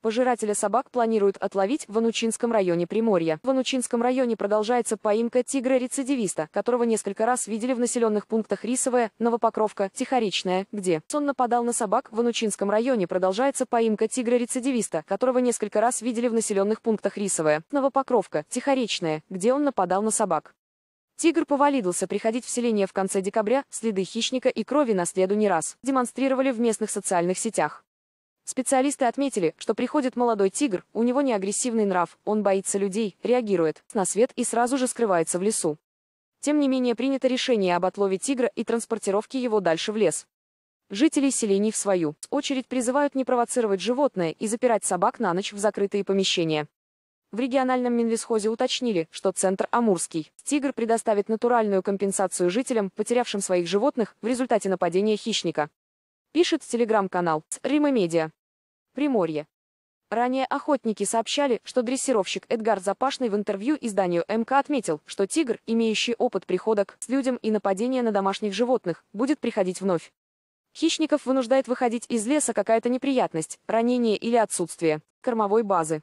Пожирателя собак планируют отловить в Анучинском районе Приморья. В Анучинском районе продолжается поимка тигра-рецидивиста, которого несколько раз видели в населенных пунктах Рисовая, Новопокровка, Тихоречная, где он нападал на собак. В Анучинском районе продолжается поимка тигра-рецидивиста, которого несколько раз видели в населенных пунктах Рисовая, Новопокровка, Тихоречная, где он нападал на собак. Тигр повалидился приходить в селение в конце декабря, следы хищника и крови на следу не раз демонстрировали в местных социальных сетях. Специалисты отметили, что приходит молодой тигр, у него не агрессивный нрав, он боится людей, реагирует на свет и сразу же скрывается в лесу. Тем не менее принято решение об отлове тигра и транспортировке его дальше в лес. Жители селений в свою очередь призывают не провоцировать животное и запирать собак на ночь в закрытые помещения. В региональном Минвисхозе уточнили, что центр Амурский. Тигр предоставит натуральную компенсацию жителям, потерявшим своих животных в результате нападения хищника. Пишет телеграм-канал Рима Медиа. Приморье. Ранее охотники сообщали, что дрессировщик Эдгар Запашный в интервью изданию МК отметил, что тигр, имеющий опыт прихода к людям и нападения на домашних животных, будет приходить вновь. Хищников вынуждает выходить из леса какая-то неприятность, ранение или отсутствие кормовой базы.